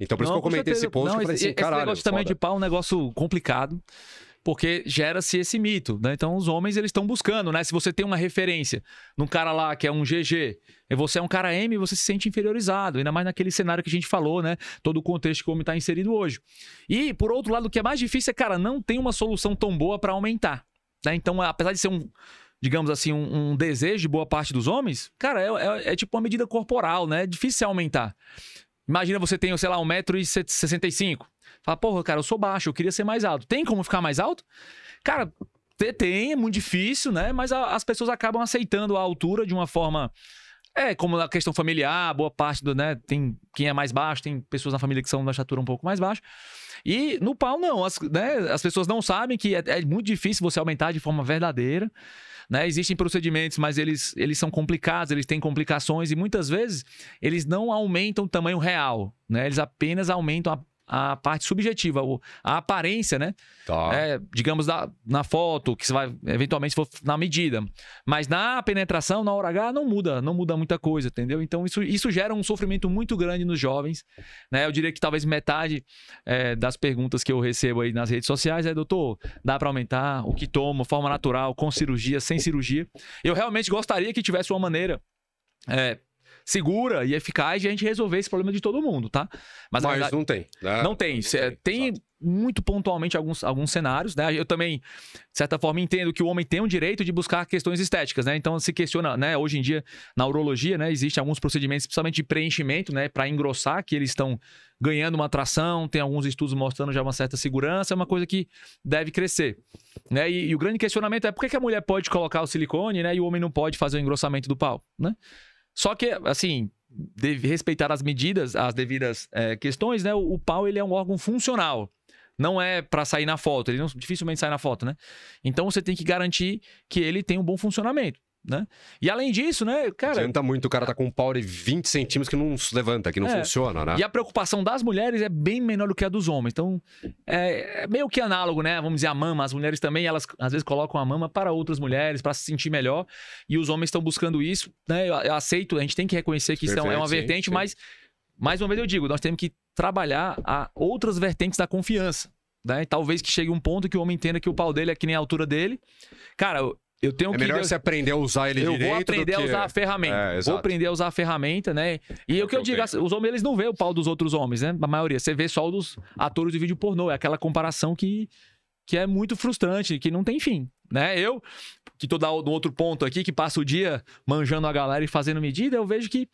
Então, por não, isso que eu comentei esse ponto, não, assim, esse, negócio foda. também de pau é um negócio complicado porque gera-se esse mito, né? Então os homens eles estão buscando, né? Se você tem uma referência num cara lá que é um GG, e você é um cara M, você se sente inferiorizado, ainda mais naquele cenário que a gente falou, né? Todo o contexto que o homem está inserido hoje. E por outro lado, o que é mais difícil é, cara, não tem uma solução tão boa para aumentar, né? Então, é, apesar de ser um digamos assim, um, um desejo de boa parte dos homens, cara, é, é, é tipo uma medida corporal, né? É difícil aumentar. Imagina você tem, sei lá, 1,65m. Fala, porra, cara, eu sou baixo, eu queria ser mais alto. Tem como ficar mais alto? Cara, tem, é muito difícil, né? Mas a, as pessoas acabam aceitando a altura de uma forma. É, como a questão familiar, boa parte do, né? Tem quem é mais baixo, tem pessoas na família que são da estatura um pouco mais baixa. E no pau, não. As, né, as pessoas não sabem que é, é muito difícil você aumentar de forma verdadeira. Né? Existem procedimentos, mas eles, eles são complicados, eles têm complicações e muitas vezes eles não aumentam o tamanho real. Né? Eles apenas aumentam a a parte subjetiva, a aparência, né? Tá. É, digamos, da, na foto, que você vai, eventualmente, se for na medida. Mas na penetração, na hora H, não muda, não muda muita coisa, entendeu? Então, isso, isso gera um sofrimento muito grande nos jovens, né? Eu diria que talvez metade é, das perguntas que eu recebo aí nas redes sociais é, doutor, dá para aumentar? O que tomo? Forma natural, com cirurgia, sem cirurgia? Eu realmente gostaria que tivesse uma maneira é, segura e eficaz a gente resolver esse problema de todo mundo, tá? Mas, Mas verdade, não tem. Né? Não tem. Não tem, tem muito pontualmente alguns, alguns cenários, né? Eu também, de certa forma, entendo que o homem tem o direito de buscar questões estéticas, né? Então se questiona, né? Hoje em dia, na urologia, né, existem alguns procedimentos, principalmente de preenchimento, né? Para engrossar, que eles estão ganhando uma atração, tem alguns estudos mostrando já uma certa segurança, é uma coisa que deve crescer. Né? E, e o grande questionamento é por que, que a mulher pode colocar o silicone, né? E o homem não pode fazer o engrossamento do pau, né? Só que, assim, deve respeitar as medidas, as devidas é, questões, né? O, o pau ele é um órgão funcional não é para sair na foto, ele não, dificilmente sai na foto, né? Então você tem que garantir que ele tem um bom funcionamento. Né? E além disso, né, cara. Senta muito, o cara tá com um power de 20 centímetros que não se levanta, que não é. funciona, né? E a preocupação das mulheres é bem menor do que a dos homens. Então, é, é, meio que análogo, né? Vamos dizer, a mama. As mulheres também, elas às vezes colocam a mama para outras mulheres, para se sentir melhor. E os homens estão buscando isso, né? Eu, eu, aceito, a gente tem que reconhecer que isso é uma vertente, sim, sim. mas, mais uma vez eu digo, nós temos que trabalhar a outras vertentes da confiança. Né? Talvez que chegue um ponto que o homem entenda que o pau dele é que nem a altura dele. Cara, eu tenho é que melhor você aprender a usar ele eu direito. Eu vou aprender que... a usar a é, ferramenta. É, vou aprender a usar a ferramenta, né? E é o que eu, eu digo, tenho. os homens eles não veem o pau dos outros homens, né? A maioria. Você vê só o dos atores de vídeo pornô. É aquela comparação que, que é muito frustrante, que não tem fim. Né? Eu, que tô no outro ponto aqui, que passo o dia manjando a galera e fazendo medida, eu vejo que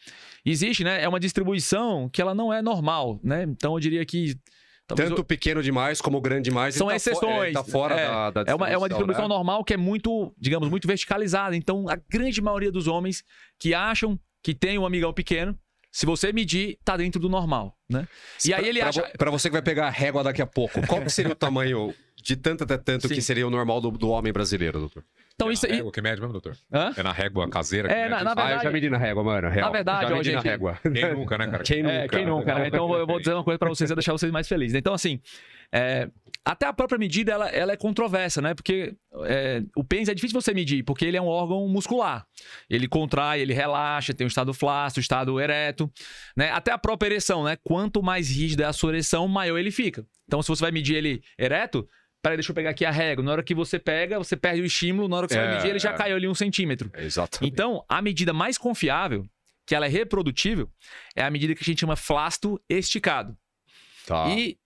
existe, né? É uma distribuição que ela não é normal, né? Então eu diria que Talvez Tanto pequeno demais como grande demais. São tá exceções. Fo... Tá fora é, da, da é, uma, é uma distribuição né? normal que é muito, digamos, muito verticalizada. Então, a grande maioria dos homens que acham que tem um amigão pequeno, se você medir, tá dentro do normal, né? E aí ele acha... Para você que vai pegar a régua daqui a pouco, qual seria o tamanho de tanto até tanto Sim. que seria o normal do, do homem brasileiro, doutor? Então é isso aí. que mede mesmo, doutor? Hã? É na régua caseira? É, na, na verdade. Ah, eu já medi na régua, mano. Real. Na verdade, eu já medi ó, gente. Na régua. Quem nunca, né, cara? Quem é, nunca? É, quem nunca, né? Então eu vou dizer uma coisa pra vocês, e deixar vocês mais felizes. Então, assim, é, até a própria medida ela, ela é controversa, né? Porque é, o pênis é difícil você medir, porque ele é um órgão muscular. Ele contrai, ele relaxa, tem um estado flácido, estado ereto, né? Até a própria ereção, né? Quanto mais rígida é a sua ereção, maior ele fica. Então, se você vai medir ele ereto, Peraí, deixa eu pegar aqui a régua. Na hora que você pega, você perde o estímulo, na hora que você é, vai medir, ele já é. caiu ali um centímetro. exato Então, a medida mais confiável, que ela é reprodutível, é a medida que a gente chama flasto esticado. Tá. E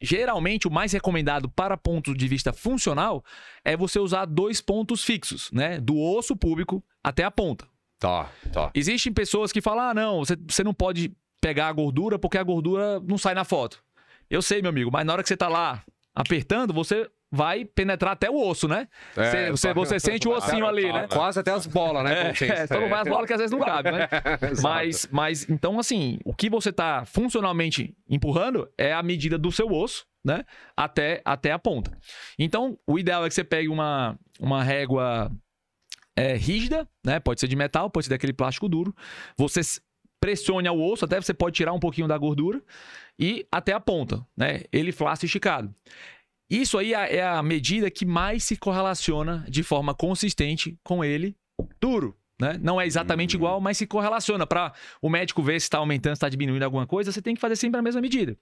geralmente o mais recomendado para ponto de vista funcional é você usar dois pontos fixos, né? Do osso púbico até a ponta. Tá, tá. Existem pessoas que falam: ah, não, você, você não pode pegar a gordura porque a gordura não sai na foto. Eu sei, meu amigo, mas na hora que você tá lá apertando, você vai penetrar até o osso, né? É, você, você, sente o ossinho ali, né? Quase até as bolas, né? É, só não vai as bolas que às vezes não cabe, né? mas, mas, então, assim, o que você está funcionalmente empurrando é a medida do seu osso, né? Até, até a ponta. Então, o ideal é que você pegue uma, uma régua é, rígida, né? Pode ser de metal, pode ser daquele plástico duro. Você pressione o osso, até você pode tirar um pouquinho da gordura e até a ponta, né? Ele Eliflácio esticado. Isso aí é, é a medida que mais se correlaciona de forma consistente com ele duro. Né? Não é exatamente uhum. igual, mas se correlaciona. Para o médico ver se está aumentando, se está diminuindo alguma coisa, você tem que fazer sempre a mesma medida.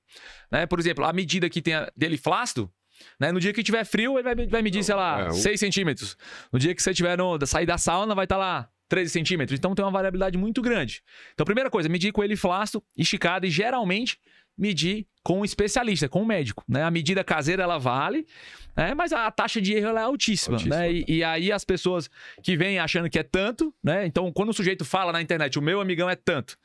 Né? Por exemplo, a medida que tem a dele flácido, né? No dia que tiver frio, ele vai, medir, sei lá, é, o... 6 centímetros. No dia que você tiver no, sair da sauna, vai estar tá lá 13 centímetros. Então tem uma variabilidade muito grande. Então, primeira coisa, medir com ele flácido, esticado, e geralmente medir com um especialista, com um médico. Né? A medida caseira ela vale, né? mas a taxa de erro ela é altíssima. Né? altíssima né? E, e, aí as pessoas que vêm achando que é tanto, né? Então, quando o sujeito fala na internet, o meu amigão é tanto,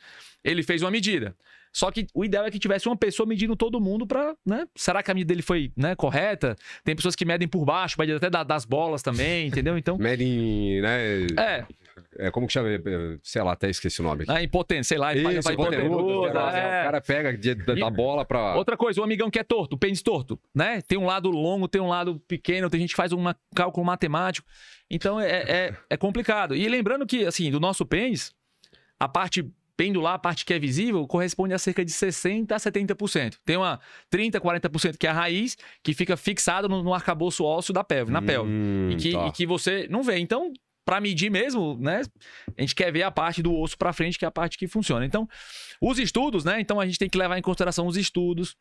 ele fez uma medida. Só que o ideal é que tivesse uma pessoa medindo todo mundo para, né? Será que a medida dele foi né, correta? Tem pessoas que medem por baixo, medem até das bolas também, entendeu? Então. medem, né? É. É, como que chama? É, é, sei lá, até esqueci o nome. Aqui. Ah, impotente, sei lá. Isso, É. O cara pega de, da, e... da bola pra... Outra coisa, o amigão que é torto, o pênis torto, né? Tem um lado longo, tem um lado pequeno, tem gente que faz um cálculo matemático. Então, é, é, é complicado. E lembrando que, assim, do nosso pênis, a parte pendular, a parte que é visível, corresponde a cerca de 60% a 70%. Tem uma 30%, 40% que é a raiz, que fica fixada no, no arcabouço ósseo da pelve, na hum, pelve. E que, tá. e que você não vê. Então, para medir mesmo, né? A gente quer ver a parte do osso para frente, que é a parte que funciona. Então, os estudos, né? Então a gente tem que levar em consideração os estudos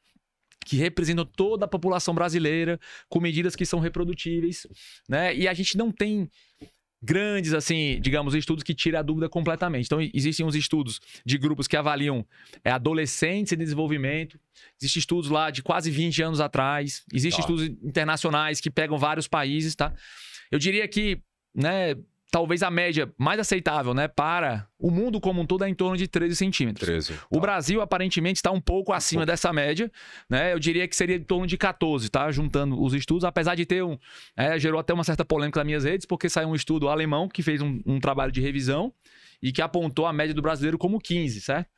que representam toda a população brasileira com medidas que são reprodutíveis, né? E a gente não tem grandes, assim, digamos, estudos que tiram a dúvida completamente. Então, existem uns estudos de grupos que avaliam é, adolescentes em desenvolvimento, existem estudos lá de quase 20 anos atrás, existem tá. estudos internacionais que pegam vários países, tá? Eu diria que, né, talvez a média mais aceitável, né, para o mundo como um todo é em torno de 13 centímetros. 13, tá. O Brasil aparentemente está um pouco acima um pouco. dessa média, né? Eu diria que seria em torno de 14, tá? Juntando os estudos, apesar de ter um, é, gerou até uma certa polêmica nas minhas redes, porque saiu um estudo alemão que fez um, um trabalho de revisão e que apontou a média do brasileiro como 15, certo?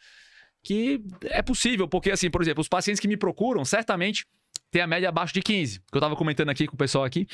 Que é possível, porque assim, por exemplo, os pacientes que me procuram certamente têm a média abaixo de 15, que eu estava comentando aqui com o pessoal aqui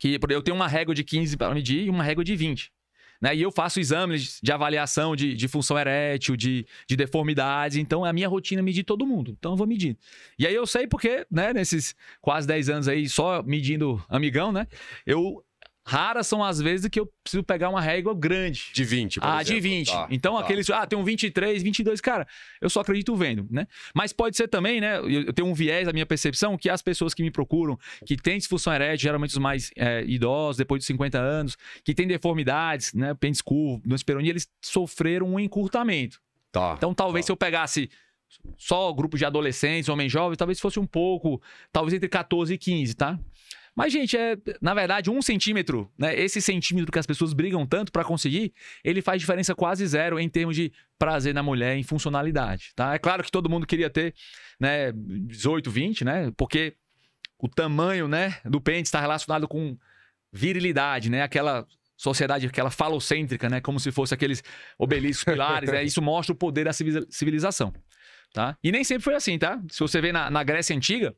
que eu tenho uma régua de 15 para medir e uma régua de 20. Né? E eu faço exames de avaliação de, de função erétil, de, de deformidades. Então, a minha rotina é medir todo mundo. Então, eu vou medir. E aí, eu sei porque, né, nesses quase 10 anos aí, só medindo amigão, né? Eu Raras são as vezes que eu preciso pegar uma régua grande. De 20, por Ah, exemplo. de 20. Tá, então, tá. aqueles. Ah, tem um 23, 22. Cara, eu só acredito vendo, né? Mas pode ser também, né? Eu tenho um viés da minha percepção que as pessoas que me procuram, que têm disfunção erétil, geralmente os mais é, idosos, depois de 50 anos, que têm deformidades, né? Pênis curvo, doença peronia, eles sofreram um encurtamento. Tá. Então, talvez tá. se eu pegasse só grupo de adolescentes, homens jovens, talvez fosse um pouco, talvez entre 14 e 15, tá? Mas, gente, é, na verdade, um centímetro, né? Esse centímetro que as pessoas brigam tanto para conseguir, ele faz diferença quase zero em termos de prazer na mulher, em funcionalidade, tá? É claro que todo mundo queria ter, né, 18, 20, né? Porque o tamanho, né, do pênis está relacionado com virilidade, né? Aquela sociedade, aquela falocêntrica, né? Como se fosse aqueles obeliscos, pilares, né? Isso mostra o poder da civilização, tá? E nem sempre foi assim, tá? Se você vê na, na Grécia Antiga,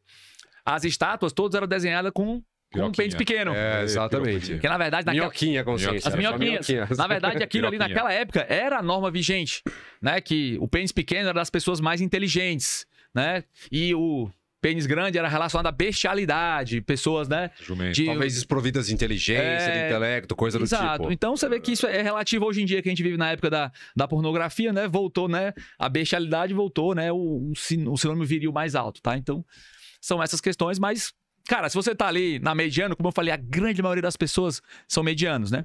as estátuas todas eram desenhadas com com um pente pequeno. É, exatamente. Que na verdade naquela... minhoquinha consciência. As minhoquinhas. minhoquinhas. Na verdade aquilo ali naquela época era a norma vigente, né, que o pênis pequeno era das pessoas mais inteligentes, né? E o Pênis grande era relacionado à bestialidade, pessoas, né? Jumento. De... Talvez desprovidas de inteligência, é... de intelecto, coisa do tipo. Exato. Então você vê que isso é relativo hoje em dia, que a gente vive na época da, da pornografia, né? Voltou, né? A bestialidade voltou, né? O, o, o sinônimo viril mais alto, tá? Então, são essas questões, mas Cara, se você tá ali na mediana, como eu falei, a grande maioria das pessoas são medianos, né?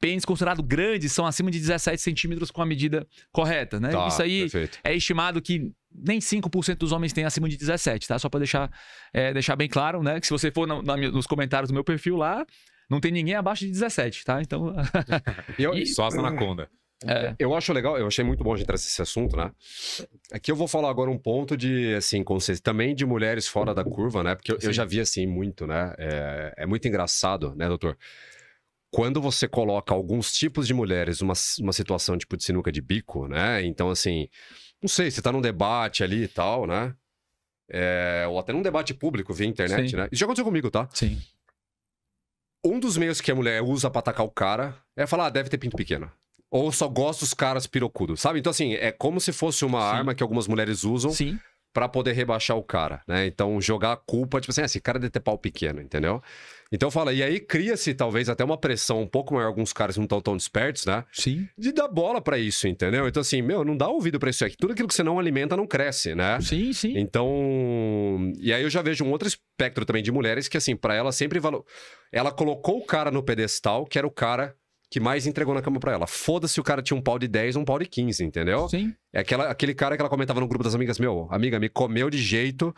Pênis considerado grandes são acima de 17 centímetros com a medida correta, né? Tá, Isso aí perfeito. é estimado que nem 5% dos homens tem acima de 17, tá? Só para deixar, é, deixar bem claro, né? Que se você for na, na, nos comentários do meu perfil lá, não tem ninguém abaixo de 17, tá? Então. e... Só as anaconda. É. Eu acho legal, eu achei muito bom a gente trazer esse assunto, né? Aqui eu vou falar agora um ponto de, assim, consciência, também de mulheres fora da curva, né? Porque eu, eu já vi, assim, muito, né? É, é, muito engraçado, né, doutor? Quando você coloca alguns tipos de mulheres numa uma situação, tipo, de sinuca de bico, né? Então, assim, não sei, você tá num debate ali e tal, né? É, ou até num debate público via internet, Sim. né? Isso já aconteceu comigo, tá? Sim. Um dos meios que a mulher usa pra atacar o cara é falar, ah, deve ter pinto pequeno. Ou só gosta dos caras pirocudos, sabe? Então, assim, é como se fosse uma Sim. arma que algumas mulheres usam Sim. pra poder rebaixar o cara, né? Então, jogar a culpa, tipo assim, ah, esse cara deve ter pau pequeno, entendeu? Então fala, e aí cria-se talvez até uma pressão um pouco maior, alguns caras não estão tão despertos, né? Sim. De dar bola para isso, entendeu? Então assim, meu, não dá ouvido pra isso aqui. Tudo aquilo que você não alimenta não cresce, né? Sim, sim. Então, e aí eu já vejo um outro espectro também de mulheres que assim, para ela sempre valor, ela colocou o cara no pedestal, que era o cara que mais entregou na cama para ela. Foda-se o cara tinha um pau de 10 um pau de 15, entendeu? Sim. É aquela, aquele cara que ela comentava no grupo das amigas, meu, amiga, me comeu de jeito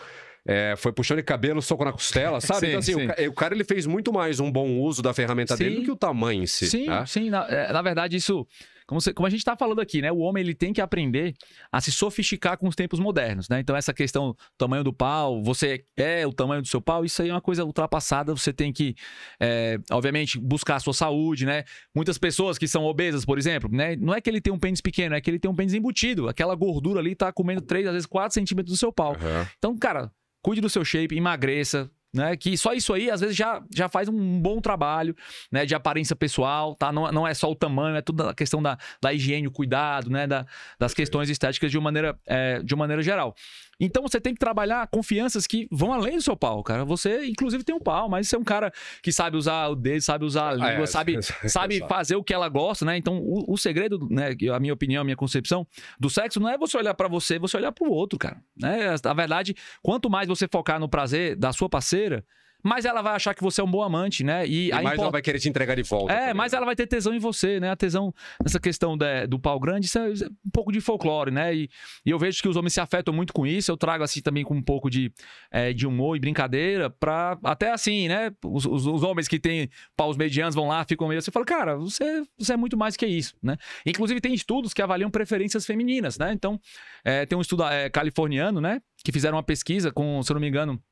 é, foi puxando de cabelo, soco na costela, sabe? sim, então, assim, o, o, cara ele fez muito mais um bom uso da ferramenta sim. dele do que o tamanho em si. Sim, né? sim. Na, é, na, verdade, isso. Como, você, como a gente está falando aqui, né? O homem ele tem que aprender a se sofisticar com os tempos modernos, né? Então, essa questão do tamanho do pau, você é o tamanho do seu pau, isso aí é uma coisa ultrapassada. Você tem que, é, obviamente, buscar a sua saúde, né? Muitas pessoas que são obesas, por exemplo, né? Não é que ele tem um pênis pequeno, é que ele tem um pênis embutido. Aquela gordura ali tá comendo 3, às vezes 4 centímetros do seu pau. Uhum. Então, cara, cuide do seu shape, emagreça, né, que só isso aí, às vezes, já, já faz um bom trabalho, né, De aparência pessoal, tá? Não, não é só o tamanho, é toda a questão da, da higiene, o cuidado, né, da, das questões estéticas de uma maneira, é, de uma maneira geral. Então você tem que trabalhar confianças que vão além do seu pau, cara. Você, inclusive, tem um pau, mas você é um cara que sabe usar o dedo, sabe usar a língua, ah, é, sabe, é, sabe fazer o que ela gosta, né? Então, o, o, segredo, né, a minha opinião, a minha concepção do sexo não é você olhar para você, você olhar para o outro, cara. Né? Na verdade, quanto mais você focar no prazer da sua parceira, mas ela vai achar que você é um bom amante, né? E, e mais ela vai querer te entregar de volta. É, mas ela vai ter tesão em você, né? A tesão nessa questão de, do pau grande, isso é, isso é, um pouco de folclore, né? E, e, eu vejo que os homens se afetam muito com isso. Eu trago assim também com um pouco de, é, de humor e brincadeira para até assim, né? Os, os, os, homens que têm paus medianos vão lá, ficam meio assim, falam, cara, você, você é muito mais que isso, né? Inclusive tem estudos que avaliam preferências femininas, né? Então é, tem um estudo é, californiano, né? Que fizeram uma pesquisa com, se eu não me engano,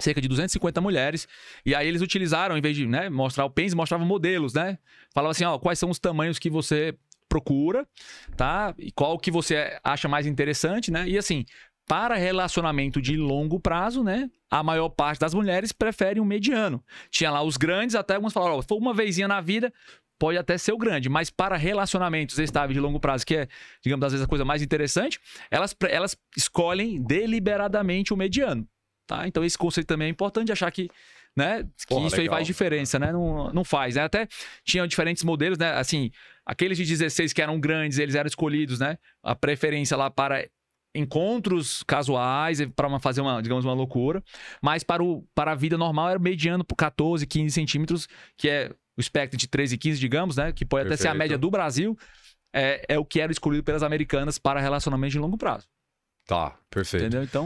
cerca de 250 mulheres, e aí eles utilizaram, em vez de né, mostrar o pênis, mostravam modelos, né? Falava assim, ó, quais são os tamanhos que você procura, tá? E qual que você acha mais interessante, né? E assim, para relacionamento de longo prazo, né? A maior parte das mulheres prefere um mediano. Tinha lá os grandes, até algumas falaram, ó, foi uma vezinha na vida, pode até ser o grande, mas para relacionamentos estáveis de longo prazo, que é, digamos, às vezes a coisa mais interessante, elas, elas escolhem deliberadamente o mediano. Tá? Então esse conceito também é importante achar que né? Que isso legal. aí faz diferença, né? Não, não faz, né? Até tinham diferentes modelos, né? Assim, aqueles de 16 que eram grandes, eles eram escolhidos, né? A preferência lá para encontros casuais, eh, para fazer uma, digamos, uma loucura. Mas para, o, para a vida normal era mediano por 14, 15 centímetros, que é o espectro de 13 e 15, digamos, né? Que pode até Perfeito. ser a média do Brasil. É, é o que era escolhido pelas americanas para relacionamento de longo prazo. Tá, perfeito. Entendeu? Então.